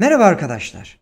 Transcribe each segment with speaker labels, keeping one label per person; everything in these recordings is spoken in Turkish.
Speaker 1: Merhaba arkadaşlar.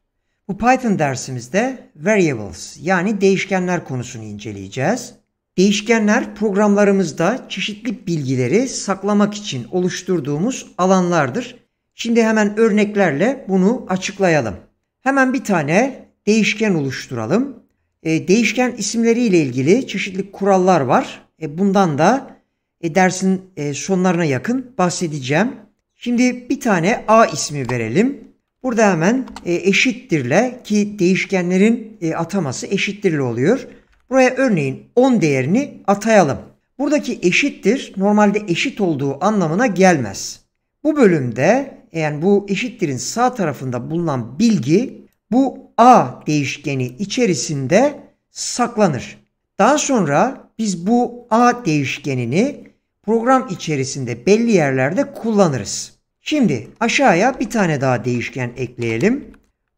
Speaker 1: Bu Python dersimizde variables yani değişkenler konusunu inceleyeceğiz. Değişkenler programlarımızda çeşitli bilgileri saklamak için oluşturduğumuz alanlardır. Şimdi hemen örneklerle bunu açıklayalım. Hemen bir tane değişken oluşturalım. E, değişken isimleriyle ilgili çeşitli kurallar var. E, bundan da e, dersin e, sonlarına yakın bahsedeceğim. Şimdi bir tane A ismi verelim. Burada hemen e, eşittirle ki değişkenlerin e, ataması eşittirle oluyor. Buraya örneğin 10 değerini atayalım. Buradaki eşittir normalde eşit olduğu anlamına gelmez. Bu bölümde e, yani bu eşittirin sağ tarafında bulunan bilgi bu a değişkeni içerisinde saklanır. Daha sonra biz bu a değişkenini program içerisinde belli yerlerde kullanırız. Şimdi aşağıya bir tane daha değişken ekleyelim.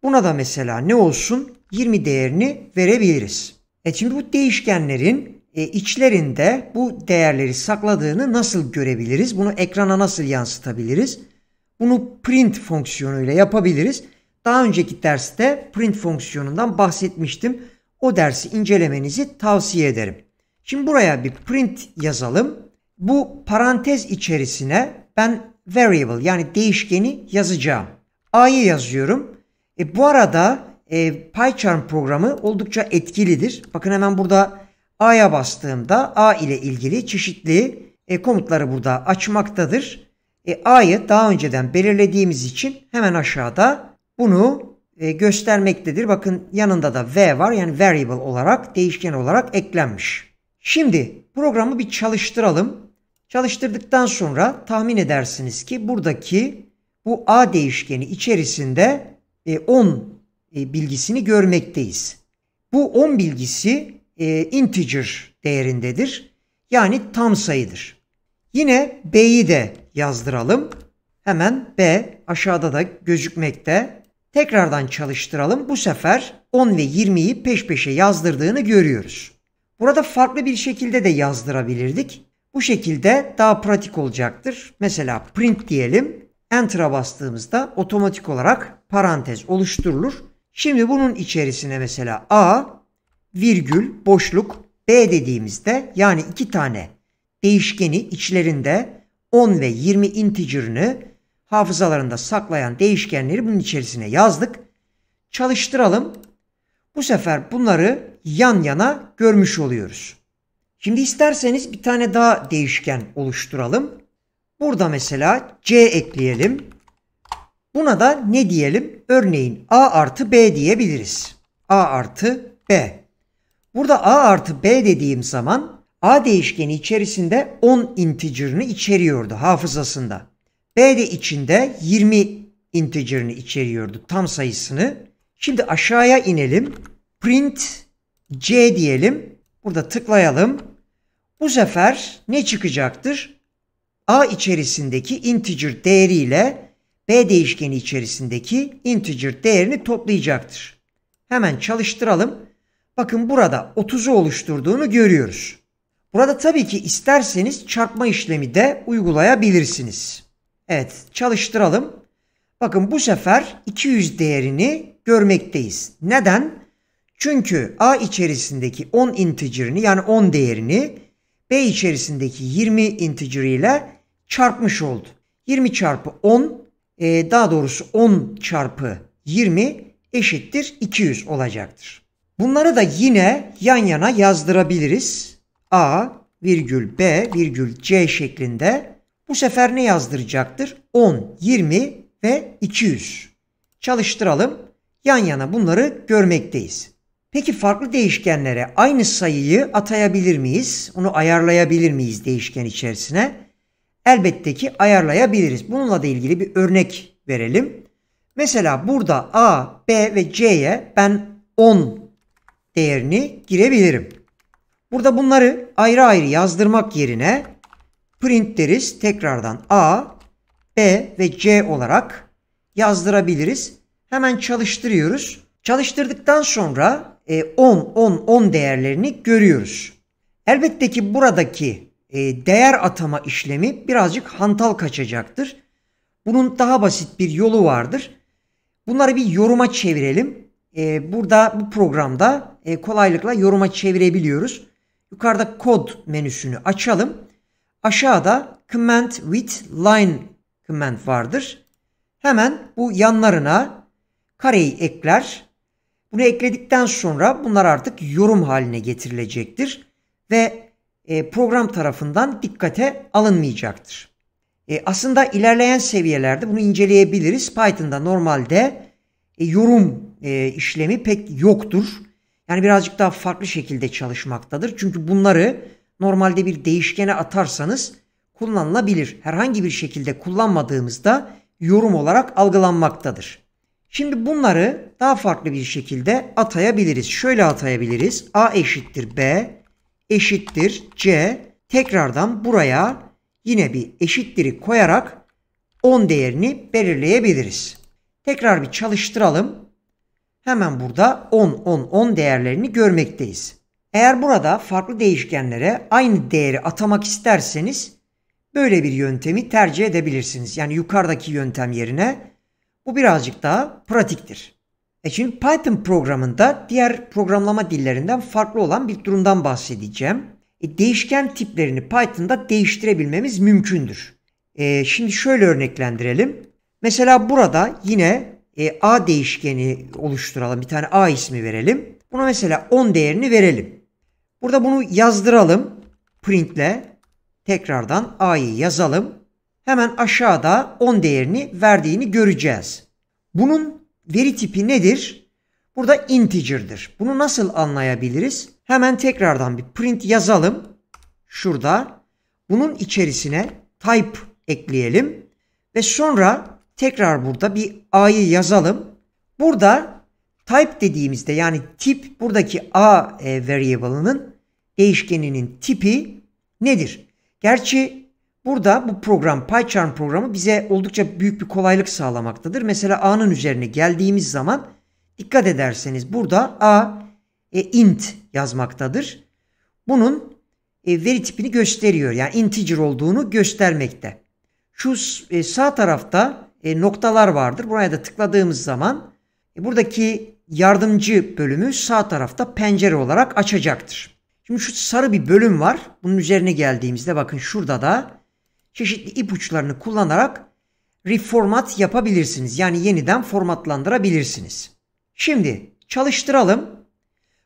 Speaker 1: Buna da mesela ne olsun? 20 değerini verebiliriz. E şimdi bu değişkenlerin e, içlerinde bu değerleri sakladığını nasıl görebiliriz? Bunu ekrana nasıl yansıtabiliriz? Bunu print fonksiyonuyla yapabiliriz. Daha önceki derste print fonksiyonundan bahsetmiştim. O dersi incelemenizi tavsiye ederim. Şimdi buraya bir print yazalım. Bu parantez içerisine ben variable yani değişkeni yazacağım. A'yı yazıyorum. E, bu arada e, PyCharm programı oldukça etkilidir. Bakın hemen burada A'ya bastığımda A ile ilgili çeşitli e, komutları burada açmaktadır. E, A'yı daha önceden belirlediğimiz için hemen aşağıda bunu e, göstermektedir. Bakın yanında da V var yani variable olarak değişken olarak eklenmiş. Şimdi programı bir çalıştıralım. Çalıştırdıktan sonra tahmin edersiniz ki buradaki bu A değişkeni içerisinde 10 e, e, bilgisini görmekteyiz. Bu 10 bilgisi e, integer değerindedir. Yani tam sayıdır. Yine B'yi de yazdıralım. Hemen B aşağıda da gözükmekte. Tekrardan çalıştıralım. Bu sefer 10 ve 20'yi peş peşe yazdırdığını görüyoruz. Burada farklı bir şekilde de yazdırabilirdik. Bu şekilde daha pratik olacaktır. Mesela print diyelim. Enter'a bastığımızda otomatik olarak parantez oluşturulur. Şimdi bunun içerisine mesela A virgül boşluk B dediğimizde yani iki tane değişkeni içlerinde 10 ve 20 integer'ını hafızalarında saklayan değişkenleri bunun içerisine yazdık. Çalıştıralım. Bu sefer bunları yan yana görmüş oluyoruz. Şimdi isterseniz bir tane daha değişken oluşturalım. Burada mesela C ekleyelim. Buna da ne diyelim? Örneğin A artı B diyebiliriz. A artı B. Burada A artı B dediğim zaman A değişkeni içerisinde 10 integerini içeriyordu hafızasında. B de içinde 20 integerini içeriyordu tam sayısını. Şimdi aşağıya inelim. Print C diyelim. Burada tıklayalım. Bu sefer ne çıkacaktır? A içerisindeki integer değeriyle B değişkeni içerisindeki integer değerini toplayacaktır. Hemen çalıştıralım. Bakın burada 30'u oluşturduğunu görüyoruz. Burada tabii ki isterseniz çarpma işlemi de uygulayabilirsiniz. Evet çalıştıralım. Bakın bu sefer 200 değerini görmekteyiz. Neden? Çünkü A içerisindeki 10 integer'ini yani 10 değerini B içerisindeki 20 integer ile çarpmış oldu. 20 çarpı 10 e, daha doğrusu 10 çarpı 20 eşittir 200 olacaktır. Bunları da yine yan yana yazdırabiliriz. A virgül B virgül C şeklinde bu sefer ne yazdıracaktır? 10, 20 ve 200. Çalıştıralım. Yan yana bunları görmekteyiz. Peki farklı değişkenlere aynı sayıyı atayabilir miyiz? Onu ayarlayabilir miyiz değişken içerisine? Elbette ki ayarlayabiliriz. Bununla da ilgili bir örnek verelim. Mesela burada A, B ve C'ye ben 10 değerini girebilirim. Burada bunları ayrı ayrı yazdırmak yerine print deriz. Tekrardan A, B ve C olarak yazdırabiliriz. Hemen çalıştırıyoruz. Çalıştırdıktan sonra 10-10-10 e, değerlerini görüyoruz. Elbette ki buradaki e, değer atama işlemi birazcık hantal kaçacaktır. Bunun daha basit bir yolu vardır. Bunları bir yoruma çevirelim. E, burada bu programda kolaylıkla yoruma çevirebiliyoruz. Yukarıda kod menüsünü açalım. Aşağıda command with line command vardır. Hemen bu yanlarına kareyi ekler bunu ekledikten sonra bunlar artık yorum haline getirilecektir ve e, program tarafından dikkate alınmayacaktır. E, aslında ilerleyen seviyelerde bunu inceleyebiliriz. Python'da normalde e, yorum işlemi pek yoktur. Yani birazcık daha farklı şekilde çalışmaktadır. Çünkü bunları normalde bir değişkene atarsanız kullanılabilir. Herhangi bir şekilde kullanmadığımızda yorum olarak algılanmaktadır. Şimdi bunları daha farklı bir şekilde atayabiliriz. Şöyle atayabiliriz. A eşittir B eşittir C. Tekrardan buraya yine bir eşittiri koyarak 10 değerini belirleyebiliriz. Tekrar bir çalıştıralım. Hemen burada 10, 10, 10 değerlerini görmekteyiz. Eğer burada farklı değişkenlere aynı değeri atamak isterseniz böyle bir yöntemi tercih edebilirsiniz. Yani yukarıdaki yöntem yerine bu birazcık daha pratiktir. E şimdi Python programında diğer programlama dillerinden farklı olan bir durumdan bahsedeceğim. E değişken tiplerini Python'da değiştirebilmemiz mümkündür. E şimdi şöyle örneklendirelim. Mesela burada yine e, a değişkeni oluşturalım. Bir tane a ismi verelim. Buna mesela 10 değerini verelim. Burada bunu yazdıralım. Printle tekrardan a'yı yazalım hemen aşağıda 10 değerini verdiğini göreceğiz. Bunun veri tipi nedir? Burada integer'dır. Bunu nasıl anlayabiliriz? Hemen tekrardan bir print yazalım. Şurada. Bunun içerisine type ekleyelim. Ve sonra tekrar burada bir a'yı yazalım. Burada type dediğimizde yani tip buradaki a e, variable'ının değişkeninin tipi nedir? Gerçi Burada bu program PyCharm programı bize oldukça büyük bir kolaylık sağlamaktadır. Mesela A'nın üzerine geldiğimiz zaman dikkat ederseniz burada A e, int yazmaktadır. Bunun e, veri tipini gösteriyor. Yani integer olduğunu göstermekte. Şu e, sağ tarafta e, noktalar vardır. Buraya da tıkladığımız zaman e, buradaki yardımcı bölümü sağ tarafta pencere olarak açacaktır. Şimdi şu sarı bir bölüm var. Bunun üzerine geldiğimizde bakın şurada da çeşitli ipuçlarını kullanarak reformat yapabilirsiniz. Yani yeniden formatlandırabilirsiniz. Şimdi çalıştıralım.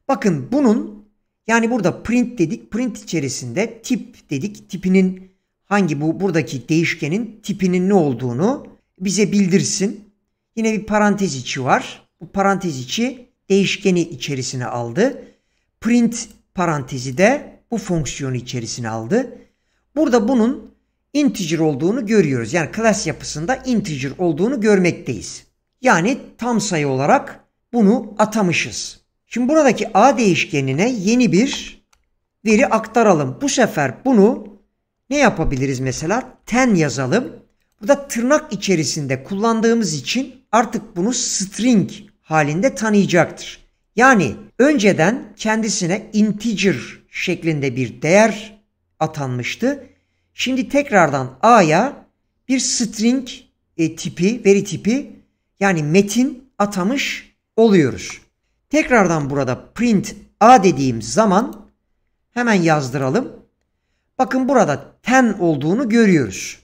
Speaker 1: Bakın bunun yani burada print dedik. Print içerisinde tip dedik. Tipinin hangi bu buradaki değişkenin tipinin ne olduğunu bize bildirsin. Yine bir parantez içi var. Bu parantez içi değişkeni içerisine aldı. Print parantezi de bu fonksiyonu içerisine aldı. Burada bunun integer olduğunu görüyoruz. Yani class yapısında integer olduğunu görmekteyiz. Yani tam sayı olarak bunu atamışız. Şimdi buradaki a değişkenine yeni bir veri aktaralım. Bu sefer bunu ne yapabiliriz mesela? Ten yazalım. Burada tırnak içerisinde kullandığımız için artık bunu string halinde tanıyacaktır. Yani önceden kendisine integer şeklinde bir değer atanmıştı. Şimdi tekrardan A'ya bir string e, tipi, veri tipi yani metin atamış oluyoruz. Tekrardan burada print A dediğim zaman hemen yazdıralım. Bakın burada ten olduğunu görüyoruz.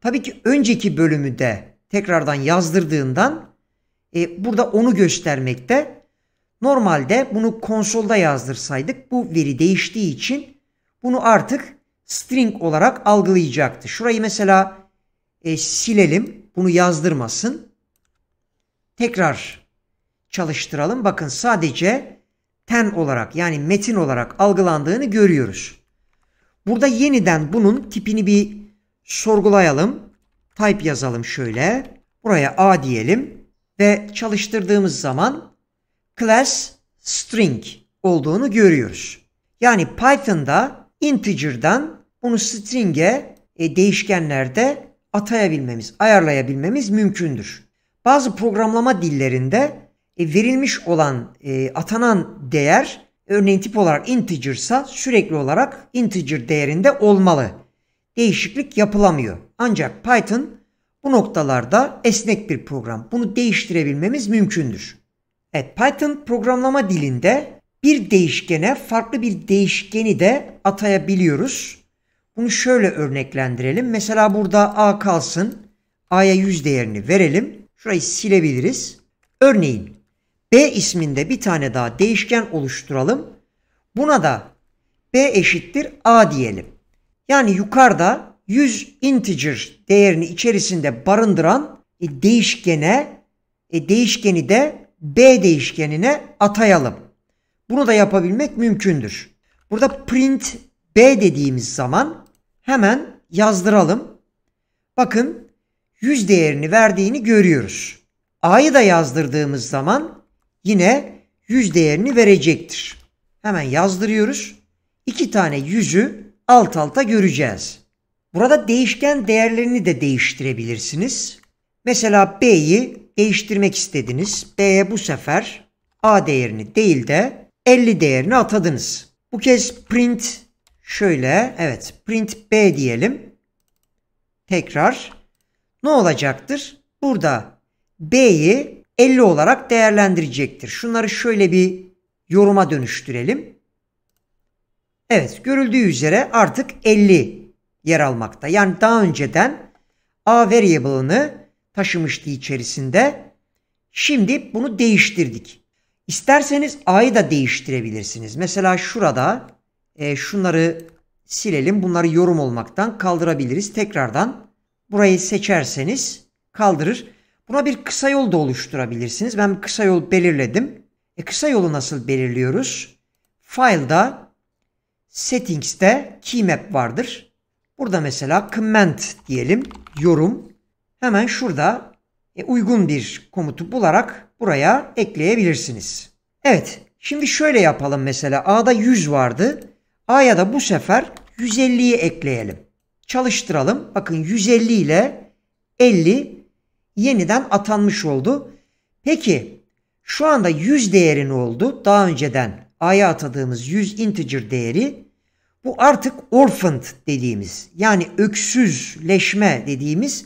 Speaker 1: Tabii ki önceki bölümü de tekrardan yazdırdığından e, burada onu göstermekte. Normalde bunu konsolda yazdırsaydık bu veri değiştiği için bunu artık string olarak algılayacaktı. Şurayı mesela e, silelim. Bunu yazdırmasın. Tekrar çalıştıralım. Bakın sadece ten olarak yani metin olarak algılandığını görüyoruz. Burada yeniden bunun tipini bir sorgulayalım. Type yazalım şöyle. Buraya A diyelim ve çalıştırdığımız zaman class string olduğunu görüyoruz. Yani Python'da integer'dan bunu string'e e, değişkenlerde atayabilmemiz, ayarlayabilmemiz mümkündür. Bazı programlama dillerinde e, verilmiş olan e, atanan değer örneğin tip olarak integer'sa sürekli olarak integer değerinde olmalı. Değişiklik yapılamıyor. Ancak Python bu noktalarda esnek bir program. Bunu değiştirebilmemiz mümkündür. Evet, Python programlama dilinde bir değişkene farklı bir değişkeni de atayabiliyoruz. Bunu şöyle örneklendirelim. Mesela burada A kalsın. A'ya 100 değerini verelim. Şurayı silebiliriz. Örneğin B isminde bir tane daha değişken oluşturalım. Buna da B eşittir A diyelim. Yani yukarıda 100 integer değerini içerisinde barındıran e, değişkene e, değişkeni de B değişkenine atayalım. Bunu da yapabilmek mümkündür. Burada print B dediğimiz zaman hemen yazdıralım. Bakın 100 değerini verdiğini görüyoruz. A'yı da yazdırdığımız zaman yine 100 değerini verecektir. Hemen yazdırıyoruz. İki tane yüzü alt alta göreceğiz. Burada değişken değerlerini de değiştirebilirsiniz. Mesela B'yi değiştirmek istediniz. B'ye bu sefer A değerini değil de 50 değerini atadınız. Bu kez print şöyle evet print b diyelim. Tekrar ne olacaktır? Burada b'yi 50 olarak değerlendirecektir. Şunları şöyle bir yoruma dönüştürelim. Evet görüldüğü üzere artık 50 yer almakta. Yani daha önceden a variable'ını taşımıştı içerisinde. Şimdi bunu değiştirdik. İsterseniz A'yı da değiştirebilirsiniz. Mesela şurada e, şunları silelim. Bunları yorum olmaktan kaldırabiliriz. Tekrardan burayı seçerseniz kaldırır. Buna bir kısa yol da oluşturabilirsiniz. Ben kısa yol belirledim. E, kısa yolu nasıl belirliyoruz? File'da Settings'te keymap vardır. Burada mesela comment diyelim. Yorum. Hemen şurada e, uygun bir komutu bularak buraya ekleyebilirsiniz. Evet şimdi şöyle yapalım mesela A'da 100 vardı. A'ya da bu sefer 150'yi ekleyelim. Çalıştıralım. Bakın 150 ile 50 yeniden atanmış oldu. Peki şu anda 100 değeri ne oldu? Daha önceden A'ya atadığımız 100 integer değeri bu artık orphaned dediğimiz yani öksüzleşme dediğimiz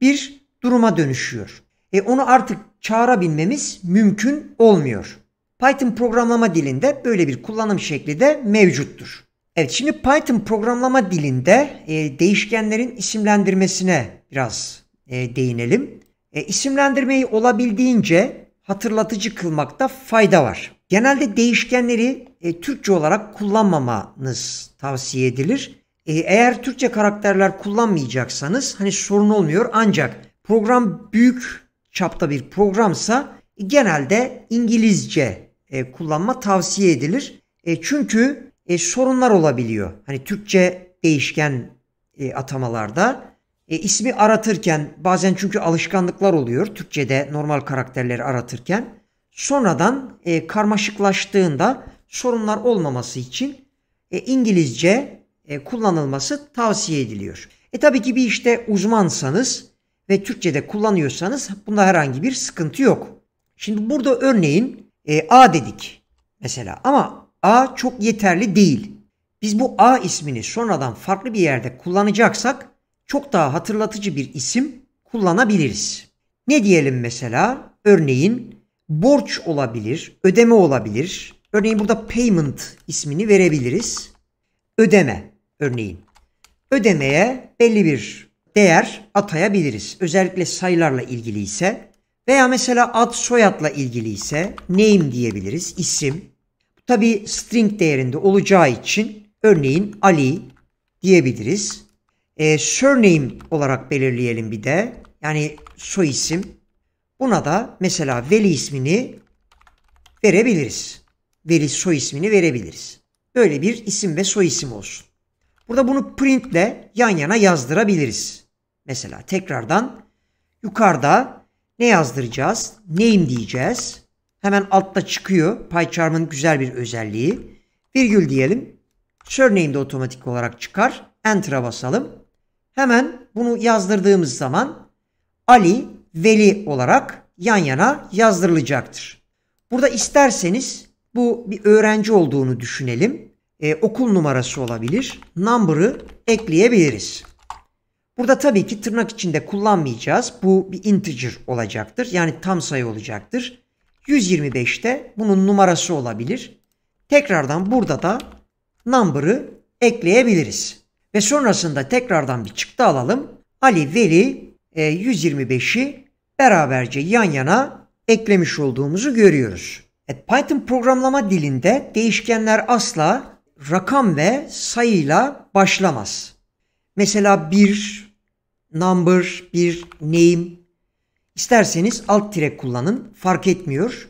Speaker 1: bir duruma dönüşüyor. E onu artık çağırabilmemiz mümkün olmuyor. Python programlama dilinde böyle bir kullanım şekli de mevcuttur. Evet şimdi Python programlama dilinde e, değişkenlerin isimlendirmesine biraz e, değinelim. E, isimlendirmeyi olabildiğince hatırlatıcı kılmakta fayda var. Genelde değişkenleri e, Türkçe olarak kullanmamanız tavsiye edilir. E, eğer Türkçe karakterler kullanmayacaksanız hani sorun olmuyor ancak program büyük çapta bir programsa e, genelde İngilizce e, kullanma tavsiye edilir. E, çünkü sorunlar olabiliyor. Hani Türkçe değişken atamalarda ismi aratırken bazen çünkü alışkanlıklar oluyor Türkçe'de normal karakterleri aratırken. Sonradan karmaşıklaştığında sorunlar olmaması için İngilizce kullanılması tavsiye ediliyor. E tabii ki bir işte uzmansanız ve Türkçe'de kullanıyorsanız bunda herhangi bir sıkıntı yok. Şimdi burada örneğin e, A dedik mesela ama A çok yeterli değil. Biz bu A ismini sonradan farklı bir yerde kullanacaksak çok daha hatırlatıcı bir isim kullanabiliriz. Ne diyelim mesela? Örneğin borç olabilir, ödeme olabilir. Örneğin burada payment ismini verebiliriz. Ödeme örneğin. Ödemeye belli bir değer atayabiliriz. Özellikle sayılarla ilgili ise veya mesela ad soyadla ilgili ise name diyebiliriz isim. Tabi string değerinde olacağı için örneğin Ali diyebiliriz. E, surname olarak belirleyelim bir de. Yani soy isim. Buna da mesela Veli ismini verebiliriz. Veli soy ismini verebiliriz. Böyle bir isim ve soy isim olsun. Burada bunu printle yan yana yazdırabiliriz. Mesela tekrardan yukarıda ne yazdıracağız? Name diyeceğiz. Hemen altta çıkıyor. PyCharm'ın güzel bir özelliği. Virgül diyelim. Surname de otomatik olarak çıkar. Enter'a basalım. Hemen bunu yazdırdığımız zaman Ali, Veli olarak yan yana yazdırılacaktır. Burada isterseniz bu bir öğrenci olduğunu düşünelim. Ee, okul numarası olabilir. Number'ı ekleyebiliriz. Burada tabii ki tırnak içinde kullanmayacağız. Bu bir integer olacaktır. Yani tam sayı olacaktır. 125'te bunun numarası olabilir. Tekrardan burada da number'ı ekleyebiliriz. Ve sonrasında tekrardan bir çıktı alalım. Ali, Veli, 125'i e, beraberce yan yana eklemiş olduğumuzu görüyoruz. E, Python programlama dilinde değişkenler asla rakam ve sayıyla başlamaz. Mesela 1, number, bir name. İsterseniz alt tire kullanın. Fark etmiyor.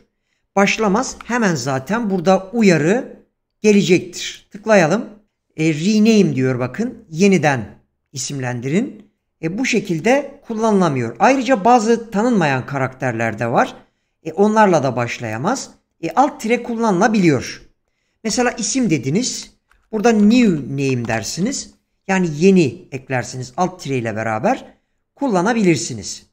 Speaker 1: Başlamaz. Hemen zaten burada uyarı gelecektir. Tıklayalım. E, rename diyor bakın. Yeniden isimlendirin. E, bu şekilde kullanılamıyor. Ayrıca bazı tanınmayan karakterler de var. E, onlarla da başlayamaz. E, alt tire kullanılabiliyor. Mesela isim dediniz. Burada new name dersiniz yani yeni eklersiniz alt tire ile beraber kullanabilirsiniz.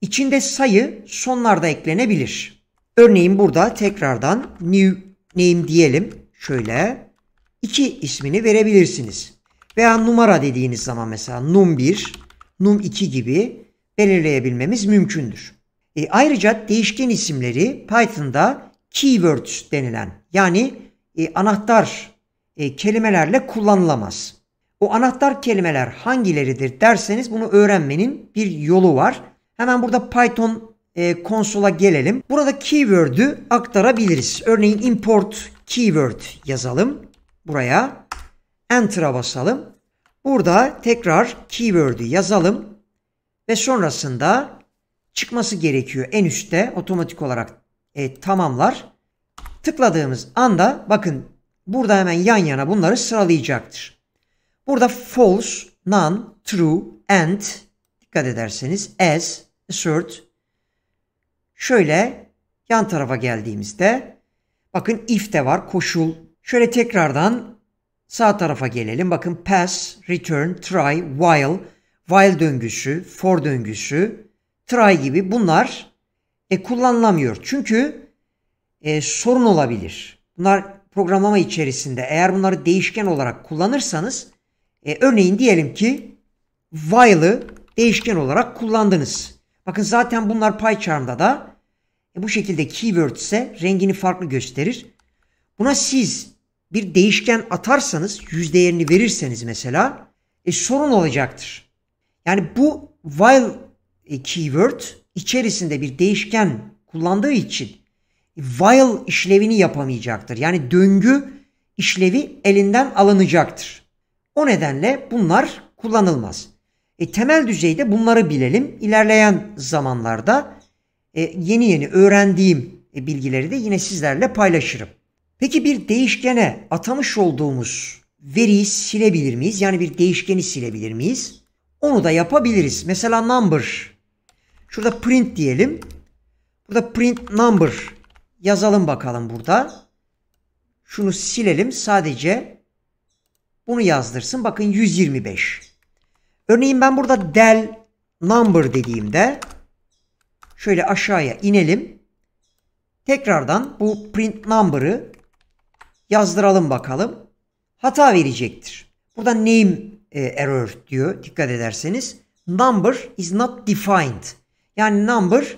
Speaker 1: İçinde sayı sonlarda eklenebilir. Örneğin burada tekrardan new name diyelim. Şöyle iki ismini verebilirsiniz. Veya numara dediğiniz zaman mesela num 1, num 2 gibi belirleyebilmemiz mümkündür. E ayrıca değişken isimleri Python'da keywords denilen yani e, anahtar e, kelimelerle kullanılamaz. O anahtar kelimeler hangileridir derseniz bunu öğrenmenin bir yolu var. Hemen burada Python e, konsola gelelim. Burada keyword'ü aktarabiliriz. Örneğin import keyword yazalım. Buraya enter'a basalım. Burada tekrar keyword'ü yazalım ve sonrasında çıkması gerekiyor en üstte otomatik olarak e, tamamlar. Tıkladığımız anda bakın burada hemen yan yana bunları sıralayacaktır. Burada false, none, true, and dikkat ederseniz as, assert. Şöyle yan tarafa geldiğimizde bakın if de var koşul. Şöyle tekrardan sağ tarafa gelelim. Bakın pass, return, try, while, while döngüsü, for döngüsü, try gibi bunlar e, kullanılamıyor. Çünkü e, sorun olabilir. Bunlar programlama içerisinde eğer bunları değişken olarak kullanırsanız e, örneğin diyelim ki while'ı değişken olarak kullandınız. Bakın zaten bunlar PyCharm'da da e, bu şekilde keyword ise rengini farklı gösterir. Buna siz bir değişken atarsanız yüz değerini verirseniz mesela e, sorun olacaktır. Yani bu while e, keyword içerisinde bir değişken kullandığı için e, while işlevini yapamayacaktır. Yani döngü işlevi elinden alınacaktır. O nedenle bunlar kullanılmaz. E, temel düzeyde bunları bilelim. İlerleyen zamanlarda e, yeni yeni öğrendiğim e, bilgileri de yine sizlerle paylaşırım. Peki bir değişkene atamış olduğumuz veriyi silebilir miyiz? Yani bir değişkeni silebilir miyiz? Onu da yapabiliriz. Mesela number. Şurada print diyelim. Burada print number yazalım bakalım burada. Şunu silelim. Sadece bunu yazdırsın. Bakın 125. Örneğin ben burada del number dediğimde şöyle aşağıya inelim. Tekrardan bu print number'ı yazdıralım bakalım. Hata verecektir. Burada name e, error diyor dikkat ederseniz. Number is not defined. Yani number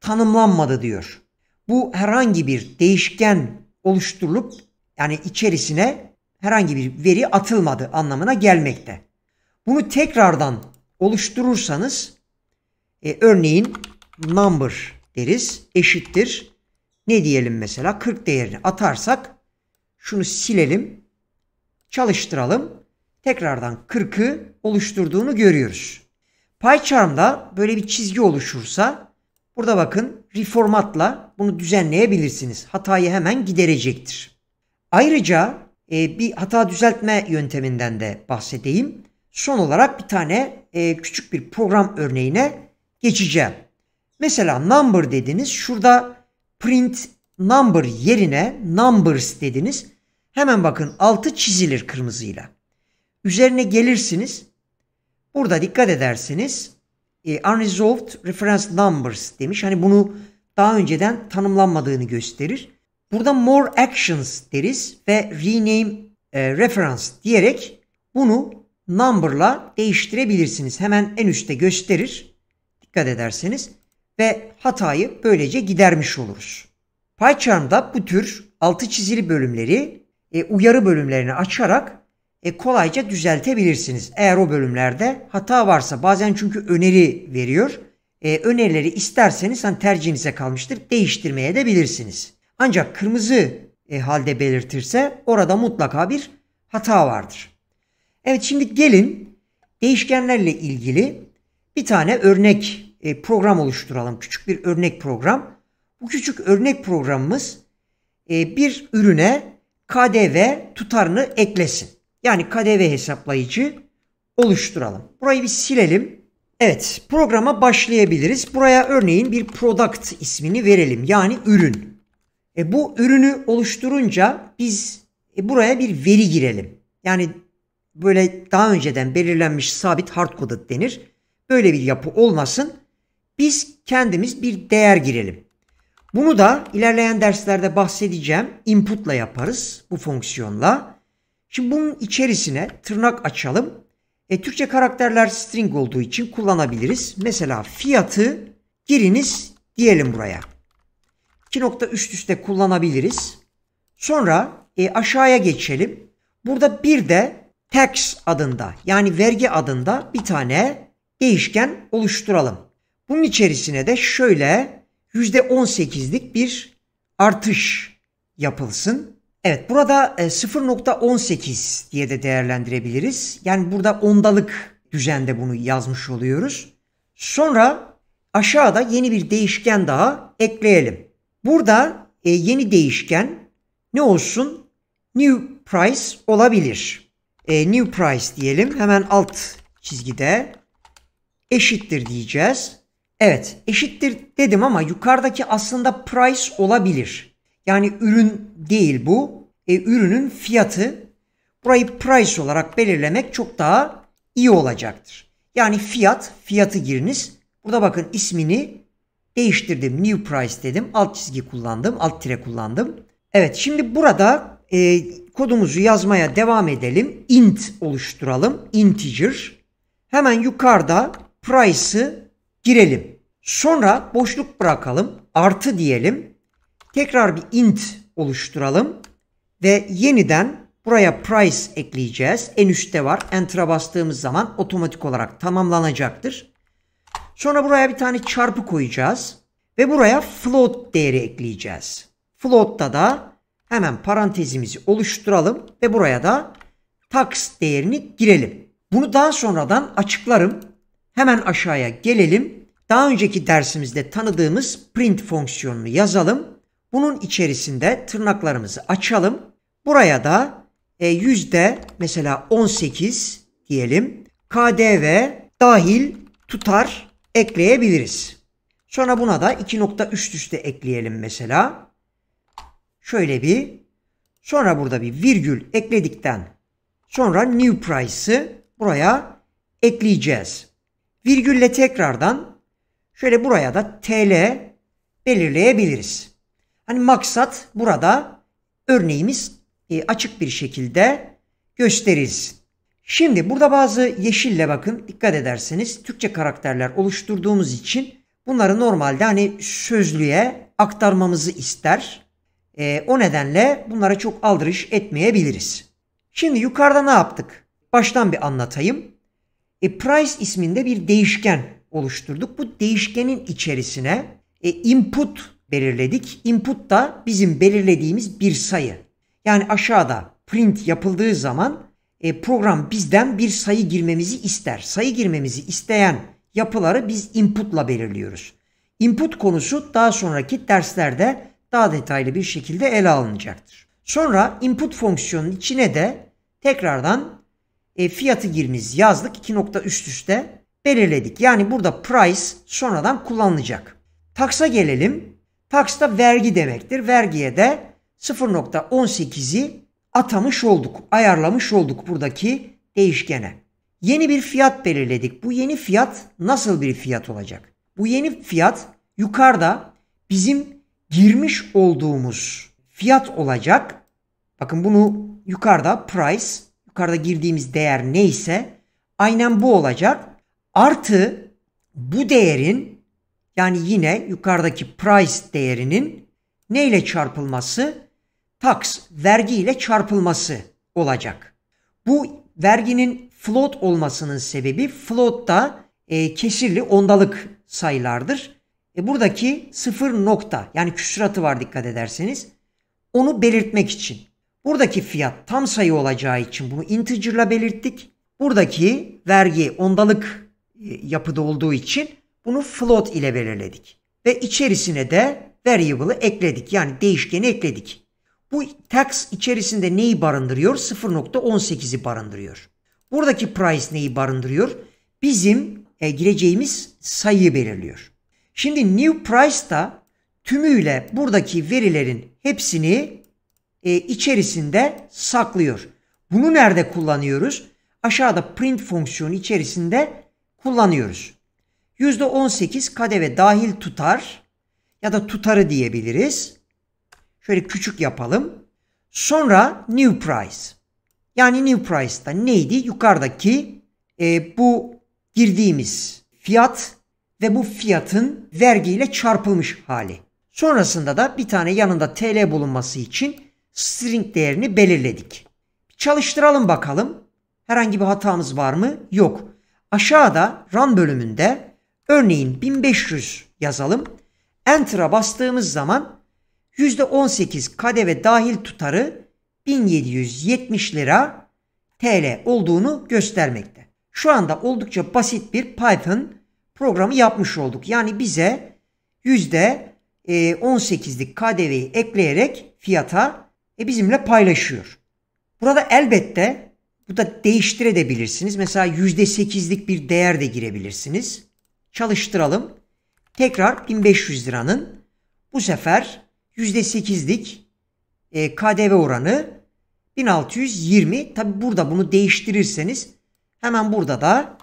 Speaker 1: tanımlanmadı diyor. Bu herhangi bir değişken oluşturulup yani içerisine herhangi bir veri atılmadı anlamına gelmekte. Bunu tekrardan oluşturursanız e, örneğin number deriz eşittir. Ne diyelim mesela 40 değerini atarsak şunu silelim çalıştıralım. Tekrardan 40'ı oluşturduğunu görüyoruz. PyCharm'da böyle bir çizgi oluşursa burada bakın reformatla bunu düzenleyebilirsiniz. Hatayı hemen giderecektir. Ayrıca e, bir hata düzeltme yönteminden de bahsedeyim. Son olarak bir tane e, küçük bir program örneğine geçeceğim. Mesela number dediniz. Şurada print number yerine numbers dediniz. Hemen bakın altı çizilir kırmızıyla. Üzerine gelirsiniz. Burada dikkat edersiniz. E, unresolved reference numbers demiş. Hani bunu daha önceden tanımlanmadığını gösterir. Burada more actions deriz ve rename e, reference diyerek bunu number'la değiştirebilirsiniz. Hemen en üstte gösterir. Dikkat ederseniz ve hatayı böylece gidermiş oluruz. PyCharm'da bu tür altı çizili bölümleri e, uyarı bölümlerini açarak e, kolayca düzeltebilirsiniz. Eğer o bölümlerde hata varsa bazen çünkü öneri veriyor. E, önerileri isterseniz hani tercihinize kalmıştır değiştirmeye de bilirsiniz. Ancak kırmızı e, halde belirtirse orada mutlaka bir hata vardır. Evet şimdi gelin değişkenlerle ilgili bir tane örnek e, program oluşturalım. Küçük bir örnek program. Bu küçük örnek programımız e, bir ürüne KDV tutarını eklesin. Yani KDV hesaplayıcı oluşturalım. Burayı bir silelim. Evet programa başlayabiliriz. Buraya örneğin bir product ismini verelim. Yani ürün. E, bu ürünü oluşturunca biz e, buraya bir veri girelim. Yani böyle daha önceden belirlenmiş sabit hard coded denir. Böyle bir yapı olmasın. Biz kendimiz bir değer girelim. Bunu da ilerleyen derslerde bahsedeceğim. Input'la yaparız bu fonksiyonla. Şimdi bunun içerisine tırnak açalım. E, Türkçe karakterler string olduğu için kullanabiliriz. Mesela fiyatı giriniz diyelim buraya. 2 nokta üst üste kullanabiliriz. Sonra e, aşağıya geçelim. Burada bir de tax adında yani vergi adında bir tane değişken oluşturalım. Bunun içerisine de şöyle %18'lik bir artış yapılsın. Evet burada 0.18 e, diye de değerlendirebiliriz. Yani burada ondalık düzende bunu yazmış oluyoruz. Sonra aşağıda yeni bir değişken daha ekleyelim. Burada e, yeni değişken ne olsun? New price olabilir. E, new price diyelim. Hemen alt çizgide eşittir diyeceğiz. Evet eşittir dedim ama yukarıdaki aslında price olabilir. Yani ürün değil bu. E, ürünün fiyatı. Burayı price olarak belirlemek çok daha iyi olacaktır. Yani fiyat, fiyatı giriniz. Burada bakın ismini değiştirdim. New price dedim. Alt çizgi kullandım. Alt tire kullandım. Evet şimdi burada e, kodumuzu yazmaya devam edelim. Int oluşturalım. Integer. Hemen yukarıda price'ı girelim. Sonra boşluk bırakalım. Artı diyelim. Tekrar bir int oluşturalım. Ve yeniden buraya price ekleyeceğiz. En üstte var. Enter'a bastığımız zaman otomatik olarak tamamlanacaktır. Sonra buraya bir tane çarpı koyacağız. Ve buraya float değeri ekleyeceğiz. Float'ta da hemen parantezimizi oluşturalım. Ve buraya da tax değerini girelim. Bunu daha sonradan açıklarım. Hemen aşağıya gelelim. Daha önceki dersimizde tanıdığımız print fonksiyonunu yazalım. Bunun içerisinde tırnaklarımızı açalım. Buraya da e, yüzde mesela 18 diyelim. KDV dahil tutar ekleyebiliriz. Sonra buna da 2.3 nokta üst üste ekleyelim mesela. Şöyle bir sonra burada bir virgül ekledikten sonra new price'ı buraya ekleyeceğiz. Virgülle tekrardan şöyle buraya da TL belirleyebiliriz. Hani maksat burada örneğimiz e, açık bir şekilde gösteriz. Şimdi burada bazı yeşille bakın dikkat ederseniz Türkçe karakterler oluşturduğumuz için bunları normalde hani sözlüğe aktarmamızı ister. E, o nedenle bunlara çok aldırış etmeyebiliriz. Şimdi yukarıda ne yaptık? Baştan bir anlatayım. E, price isminde bir değişken oluşturduk. Bu değişkenin içerisine e, input belirledik. Input da bizim belirlediğimiz bir sayı. Yani aşağıda print yapıldığı zaman e, program bizden bir sayı girmemizi ister. Sayı girmemizi isteyen yapıları biz inputla belirliyoruz. Input konusu daha sonraki derslerde daha detaylı bir şekilde ele alınacaktır. Sonra input fonksiyonun içine de tekrardan e, fiyatı girimiz yazdık. 2 nokta üst üste belirledik. Yani burada price sonradan kullanılacak. Taksa gelelim. Taks da vergi demektir. Vergiye de 0.18'i atamış olduk, ayarlamış olduk buradaki değişkene. Yeni bir fiyat belirledik. Bu yeni fiyat nasıl bir fiyat olacak? Bu yeni fiyat yukarıda bizim girmiş olduğumuz fiyat olacak. Bakın bunu yukarıda price, yukarıda girdiğimiz değer neyse aynen bu olacak. Artı bu değerin yani yine yukarıdaki price değerinin neyle çarpılması? Tax vergi ile çarpılması olacak. Bu verginin float olmasının sebebi float da e, kesirli ondalık sayılardır. E, buradaki sıfır nokta yani küsuratı var dikkat ederseniz onu belirtmek için. Buradaki fiyat tam sayı olacağı için bunu integer'la belirttik. Buradaki vergi ondalık e, yapıda olduğu için bunu float ile belirledik. Ve içerisine de variable'ı ekledik. Yani değişkeni ekledik. Bu tax içerisinde neyi barındırıyor? 0.18'i barındırıyor. Buradaki price neyi barındırıyor? Bizim e, gireceğimiz sayıyı belirliyor. Şimdi new price da tümüyle buradaki verilerin hepsini e, içerisinde saklıyor. Bunu nerede kullanıyoruz? Aşağıda print fonksiyonu içerisinde kullanıyoruz. %18 kadeve dahil tutar ya da tutarı diyebiliriz. Şöyle küçük yapalım. Sonra new price. Yani new price'da neydi? Yukarıdaki e, bu girdiğimiz fiyat ve bu fiyatın vergiyle çarpılmış hali. Sonrasında da bir tane yanında TL bulunması için string değerini belirledik. Çalıştıralım bakalım. Herhangi bir hatamız var mı? Yok. Aşağıda run bölümünde örneğin 1500 yazalım. Enter'a bastığımız zaman %18 KDV dahil tutarı 1770 lira TL olduğunu göstermekte. Şu anda oldukça basit bir Python programı yapmış olduk. Yani bize %18'lik e, KDV'yi ekleyerek fiyata e, bizimle paylaşıyor. Burada elbette bu da değiştirebilirsiniz. Mesela %8'lik bir değer de girebilirsiniz. Çalıştıralım. Tekrar 1500 liranın bu sefer %8'lik e, KDV oranı 1620. Tabi burada bunu değiştirirseniz hemen burada da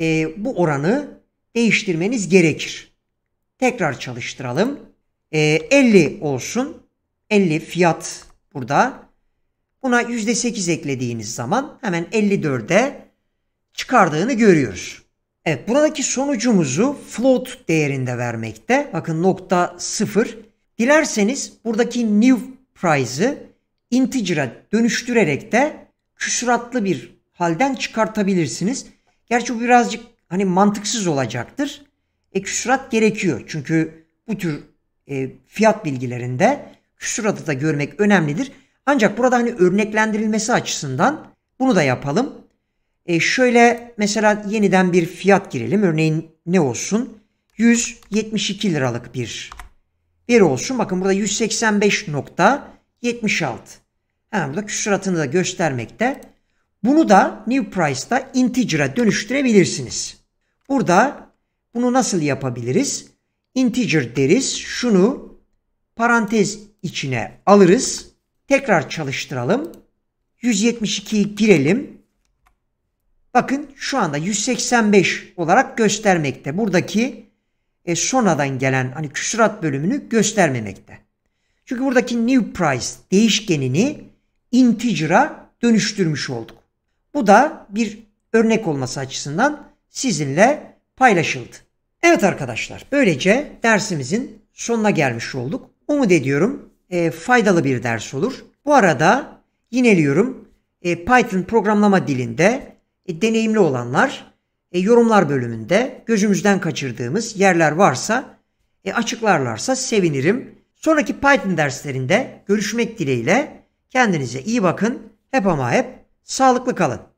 Speaker 1: e, bu oranı değiştirmeniz gerekir. Tekrar çalıştıralım. E, 50 olsun. 50 fiyat burada. Buna %8 eklediğiniz zaman hemen 54'e çıkardığını görüyoruz. Evet buradaki sonucumuzu float değerinde vermekte. Bakın nokta 0 Dilerseniz buradaki new price'ı integer'a dönüştürerek de küsuratlı bir halden çıkartabilirsiniz. Gerçi bu birazcık hani mantıksız olacaktır. E küsurat gerekiyor. Çünkü bu tür e, fiyat bilgilerinde küsuratı da görmek önemlidir. Ancak burada hani örneklendirilmesi açısından bunu da yapalım. E şöyle mesela yeniden bir fiyat girelim. Örneğin ne olsun? 172 liralık bir veri olsun. Bakın burada 185.76. Hemen burada küsuratını da göstermekte. Bunu da new price'da integer'a dönüştürebilirsiniz. Burada bunu nasıl yapabiliriz? Integer deriz. Şunu parantez içine alırız. Tekrar çalıştıralım. 172'yi girelim. Bakın şu anda 185 olarak göstermekte. Buradaki e, sonradan gelen hani küsurat bölümünü göstermemekte. Çünkü buradaki new price değişkenini integer'a dönüştürmüş olduk. Bu da bir örnek olması açısından sizinle paylaşıldı. Evet arkadaşlar böylece dersimizin sonuna gelmiş olduk. Umut ediyorum e, faydalı bir ders olur. Bu arada yineliyorum e, Python programlama dilinde e, deneyimli olanlar e, yorumlar bölümünde gözümüzden kaçırdığımız yerler varsa e, açıklarlarsa sevinirim. Sonraki Python derslerinde görüşmek dileğiyle kendinize iyi bakın. Hep ama hep sağlıklı kalın.